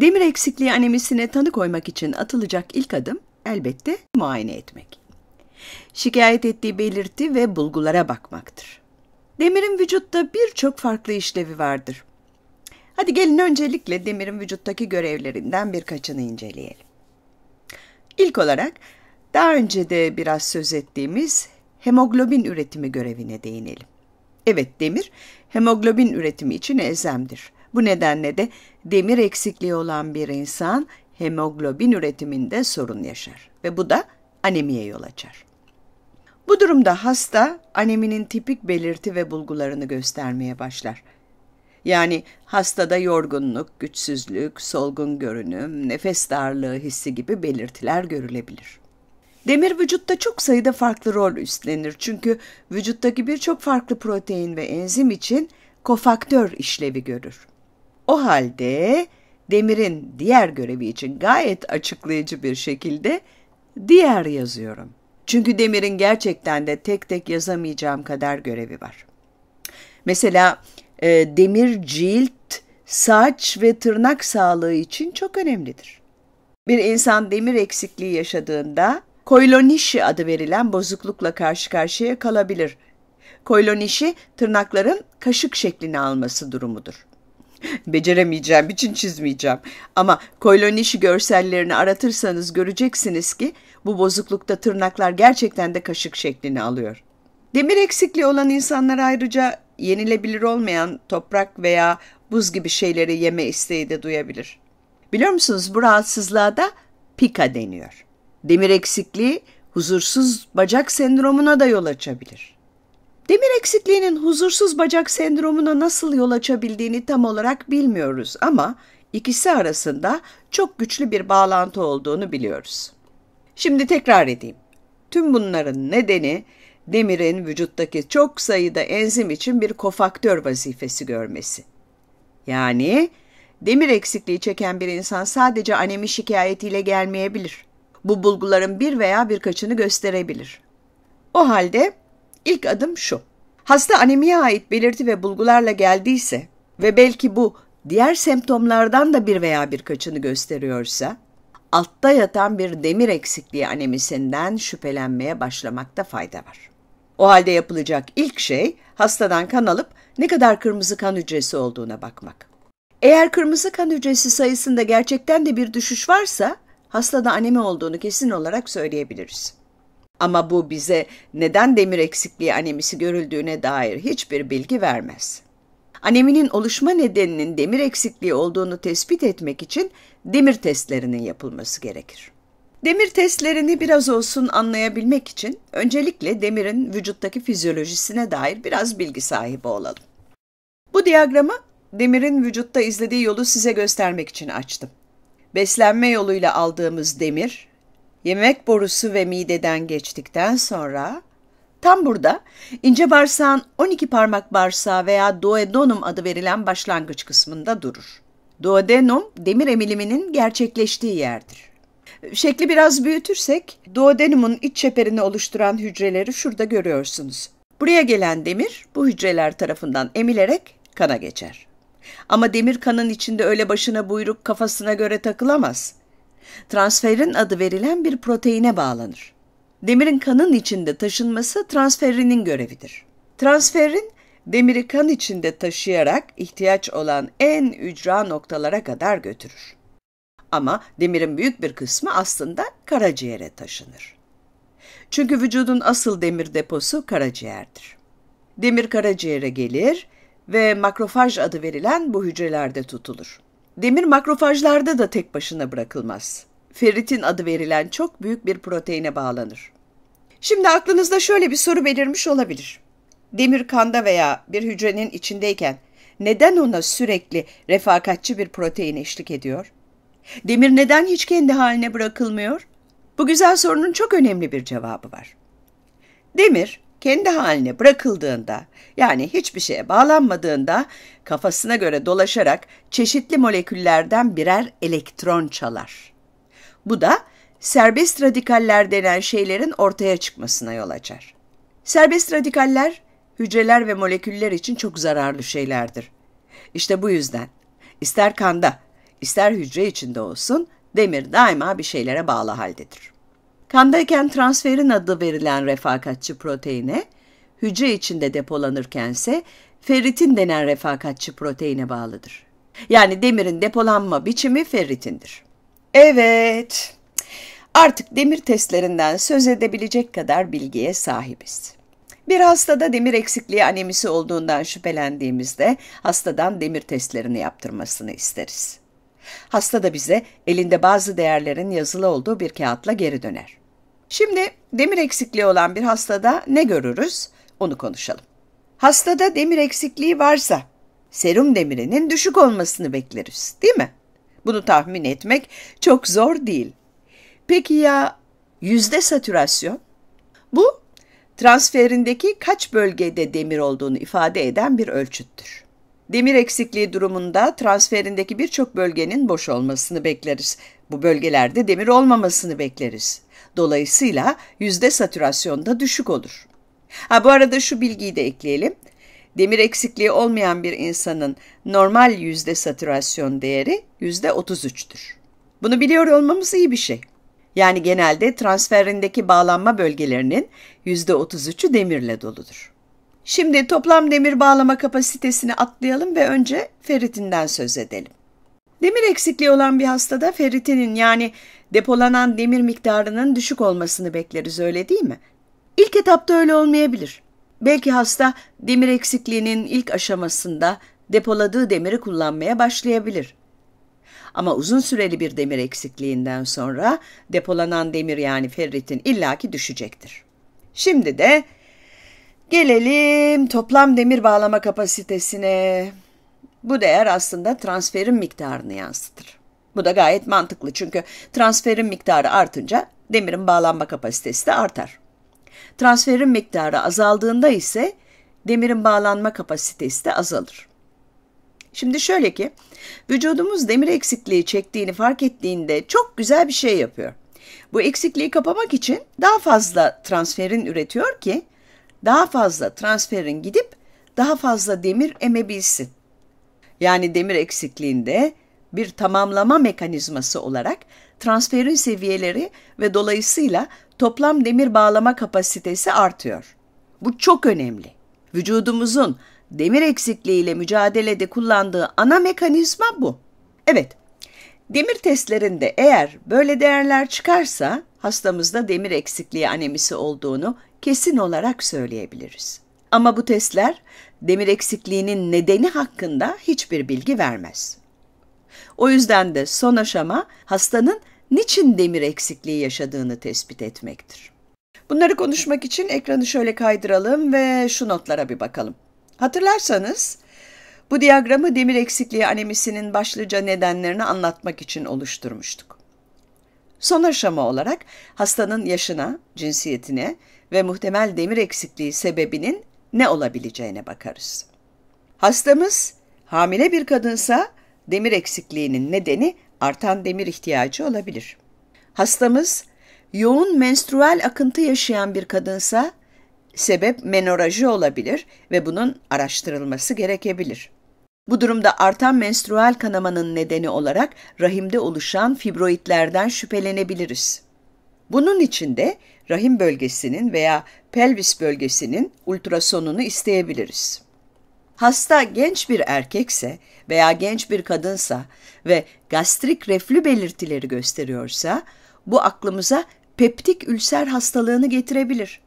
Demir eksikliği anemisine tanı koymak için atılacak ilk adım elbette muayene etmek. Şikayet ettiği belirti ve bulgulara bakmaktır. Demirin vücutta birçok farklı işlevi vardır. Hadi gelin öncelikle demirin vücuttaki görevlerinden birkaçını inceleyelim. İlk olarak daha önce de biraz söz ettiğimiz hemoglobin üretimi görevine değinelim. Evet demir hemoglobin üretimi için elzemdir. Bu nedenle de demir eksikliği olan bir insan hemoglobin üretiminde sorun yaşar ve bu da anemiye yol açar. Bu durumda hasta aneminin tipik belirti ve bulgularını göstermeye başlar. Yani hastada yorgunluk, güçsüzlük, solgun görünüm, nefes darlığı hissi gibi belirtiler görülebilir. Demir vücutta çok sayıda farklı rol üstlenir çünkü vücuttaki birçok farklı protein ve enzim için kofaktör işlevi görür. O halde demirin diğer görevi için gayet açıklayıcı bir şekilde diğer yazıyorum. Çünkü demirin gerçekten de tek tek yazamayacağım kadar görevi var. Mesela e, demir cilt, saç ve tırnak sağlığı için çok önemlidir. Bir insan demir eksikliği yaşadığında koilonişi adı verilen bozuklukla karşı karşıya kalabilir. Koilonişi tırnakların kaşık şeklini alması durumudur. beceremeyeceğim için çizmeyeceğim. Ama Koylonişi görsellerini aratırsanız göreceksiniz ki bu bozuklukta tırnaklar gerçekten de kaşık şeklini alıyor. Demir eksikliği olan insanlar ayrıca yenilebilir olmayan toprak veya buz gibi şeyleri yeme isteği de duyabilir. Biliyor musunuz bu rahatsızlığa da pika deniyor. Demir eksikliği huzursuz bacak sendromuna da yol açabilir. Demir eksikliğinin huzursuz bacak sendromuna nasıl yol açabildiğini tam olarak bilmiyoruz ama ikisi arasında çok güçlü bir bağlantı olduğunu biliyoruz. Şimdi tekrar edeyim. Tüm bunların nedeni demirin vücuttaki çok sayıda enzim için bir kofaktör vazifesi görmesi. Yani demir eksikliği çeken bir insan sadece anemi şikayetiyle gelmeyebilir. Bu bulguların bir veya birkaçını gösterebilir. O halde İlk adım şu. Hasta anemiye ait belirti ve bulgularla geldiyse ve belki bu diğer semptomlardan da bir veya birkaçını gösteriyorsa, altta yatan bir demir eksikliği anemisinden şüphelenmeye başlamakta fayda var. O halde yapılacak ilk şey hastadan kan alıp ne kadar kırmızı kan hücresi olduğuna bakmak. Eğer kırmızı kan hücresi sayısında gerçekten de bir düşüş varsa hastada anemi olduğunu kesin olarak söyleyebiliriz. Ama bu bize neden demir eksikliği anemisi görüldüğüne dair hiçbir bilgi vermez. Aneminin oluşma nedeninin demir eksikliği olduğunu tespit etmek için demir testlerinin yapılması gerekir. Demir testlerini biraz olsun anlayabilmek için öncelikle demirin vücuttaki fizyolojisine dair biraz bilgi sahibi olalım. Bu diyagramı demirin vücutta izlediği yolu size göstermek için açtım. Beslenme yoluyla aldığımız demir Yemek borusu ve mideden geçtikten sonra tam burada ince bağırsağın 12 parmak bağırsağı veya duodenum adı verilen başlangıç kısmında durur. Duodenum demir emiliminin gerçekleştiği yerdir. Şekli biraz büyütürsek duodenumun iç çeperini oluşturan hücreleri şurada görüyorsunuz. Buraya gelen demir bu hücreler tarafından emilerek kana geçer. Ama demir kanın içinde öyle başına buyruk kafasına göre takılamaz. Transferin adı verilen bir proteine bağlanır. Demirin kanın içinde taşınması transferinin görevidir. Transferin demiri kan içinde taşıyarak ihtiyaç olan en ücra noktalara kadar götürür. Ama demirin büyük bir kısmı aslında karaciğere taşınır. Çünkü vücudun asıl demir deposu karaciğerdir. Demir karaciğere gelir ve makrofaj adı verilen bu hücrelerde tutulur. Demir makrofajlarda da tek başına bırakılmaz. Ferritin adı verilen çok büyük bir proteine bağlanır. Şimdi aklınızda şöyle bir soru belirmiş olabilir. Demir kanda veya bir hücrenin içindeyken neden ona sürekli refakatçi bir protein eşlik ediyor? Demir neden hiç kendi haline bırakılmıyor? Bu güzel sorunun çok önemli bir cevabı var. Demir, kendi haline bırakıldığında yani hiçbir şeye bağlanmadığında kafasına göre dolaşarak çeşitli moleküllerden birer elektron çalar. Bu da serbest radikaller denen şeylerin ortaya çıkmasına yol açar. Serbest radikaller hücreler ve moleküller için çok zararlı şeylerdir. İşte bu yüzden ister kanda, ister hücre içinde olsun demir daima bir şeylere bağlı haldedir. Kandayken transferin adı verilen refakatçi proteine, hücre içinde depolanırken ise ferritin denen refakatçi proteine bağlıdır. Yani demirin depolanma biçimi ferritindir. Evet, artık demir testlerinden söz edebilecek kadar bilgiye sahibiz. Bir hastada demir eksikliği anemisi olduğundan şüphelendiğimizde hastadan demir testlerini yaptırmasını isteriz. Hasta da bize elinde bazı değerlerin yazılı olduğu bir kağıtla geri döner. Şimdi demir eksikliği olan bir hastada ne görürüz? Onu konuşalım. Hastada demir eksikliği varsa serum demirinin düşük olmasını bekleriz, değil mi? Bunu tahmin etmek çok zor değil. Peki ya yüzde satürasyon? Bu transferindeki kaç bölgede demir olduğunu ifade eden bir ölçüttür. Demir eksikliği durumunda transferindeki birçok bölgenin boş olmasını bekleriz. Bu bölgelerde demir olmamasını bekleriz. Dolayısıyla yüzde satürasyon da düşük olur. Ha bu arada şu bilgiyi de ekleyelim. Demir eksikliği olmayan bir insanın normal yüzde satürasyon değeri yüzde 33'tür. Bunu biliyor olmamız iyi bir şey. Yani genelde transferindeki bağlanma bölgelerinin yüzde 33'ü demirle doludur. Şimdi toplam demir bağlama kapasitesini atlayalım ve önce ferritinden söz edelim. Demir eksikliği olan bir hastada ferritinin yani depolanan demir miktarının düşük olmasını bekleriz öyle değil mi? İlk etapta öyle olmayabilir. Belki hasta demir eksikliğinin ilk aşamasında depoladığı demiri kullanmaya başlayabilir. Ama uzun süreli bir demir eksikliğinden sonra depolanan demir yani ferritin illaki düşecektir. Şimdi de gelelim toplam demir bağlama kapasitesine. Bu değer aslında transferin miktarını yansıtır. Bu da gayet mantıklı çünkü transferin miktarı artınca demirin bağlanma kapasitesi de artar. Transferin miktarı azaldığında ise demirin bağlanma kapasitesi de azalır. Şimdi şöyle ki, vücudumuz demir eksikliği çektiğini fark ettiğinde çok güzel bir şey yapıyor. Bu eksikliği kapamak için daha fazla transferin üretiyor ki daha fazla transferin gidip daha fazla demir emebilsin yani demir eksikliğinde bir tamamlama mekanizması olarak transferin seviyeleri ve dolayısıyla toplam demir bağlama kapasitesi artıyor. Bu çok önemli. Vücudumuzun demir eksikliğiyle mücadelede kullandığı ana mekanizma bu. Evet, demir testlerinde eğer böyle değerler çıkarsa hastamızda demir eksikliği anemisi olduğunu kesin olarak söyleyebiliriz. Ama bu testler demir eksikliğinin nedeni hakkında hiçbir bilgi vermez. O yüzden de son aşama hastanın niçin demir eksikliği yaşadığını tespit etmektir. Bunları konuşmak için ekranı şöyle kaydıralım ve şu notlara bir bakalım. Hatırlarsanız bu diyagramı demir eksikliği anemisinin başlıca nedenlerini anlatmak için oluşturmuştuk. Son aşama olarak hastanın yaşına, cinsiyetine ve muhtemel demir eksikliği sebebinin ne olabileceğine bakarız. Hastamız hamile bir kadınsa demir eksikliğinin nedeni artan demir ihtiyacı olabilir. Hastamız yoğun menstrual akıntı yaşayan bir kadınsa sebep menoraji olabilir ve bunun araştırılması gerekebilir. Bu durumda artan menstrual kanamanın nedeni olarak rahimde oluşan fibroidlerden şüphelenebiliriz. Bunun için de rahim bölgesinin veya pelvis bölgesinin ultrasonunu isteyebiliriz. Hasta genç bir erkekse veya genç bir kadınsa ve gastrik reflü belirtileri gösteriyorsa bu aklımıza peptik ülser hastalığını getirebilir.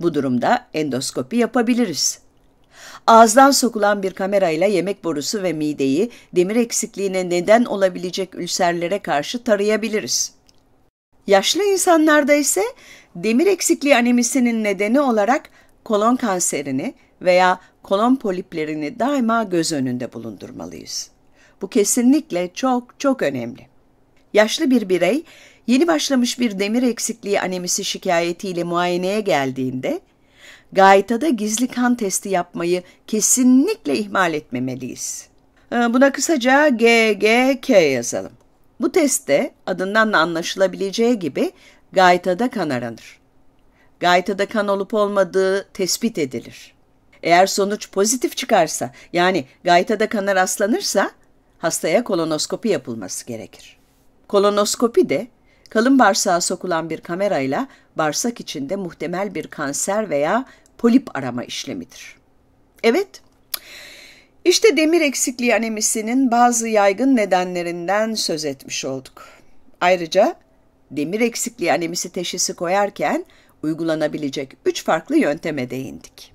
Bu durumda endoskopi yapabiliriz. Ağızdan sokulan bir kamerayla yemek borusu ve mideyi demir eksikliğine neden olabilecek ülserlere karşı tarayabiliriz. Yaşlı insanlarda ise demir eksikliği anemisinin nedeni olarak kolon kanserini veya kolon poliplerini daima göz önünde bulundurmalıyız. Bu kesinlikle çok çok önemli. Yaşlı bir birey yeni başlamış bir demir eksikliği anemisi şikayetiyle muayeneye geldiğinde gaytada gizli kan testi yapmayı kesinlikle ihmal etmemeliyiz. Ee, buna kısaca GGK yazalım. Bu testte adından da anlaşılabileceği gibi gaytada kan aranır. Gaytada kan olup olmadığı tespit edilir. Eğer sonuç pozitif çıkarsa yani gaytada kana rastlanırsa hastaya kolonoskopi yapılması gerekir. Kolonoskopi de kalın bağırsağa sokulan bir kamerayla bağırsak içinde muhtemel bir kanser veya polip arama işlemidir. Evet, işte demir eksikliği anemisinin bazı yaygın nedenlerinden söz etmiş olduk. Ayrıca demir eksikliği anemisi teşhisi koyarken uygulanabilecek üç farklı yönteme değindik.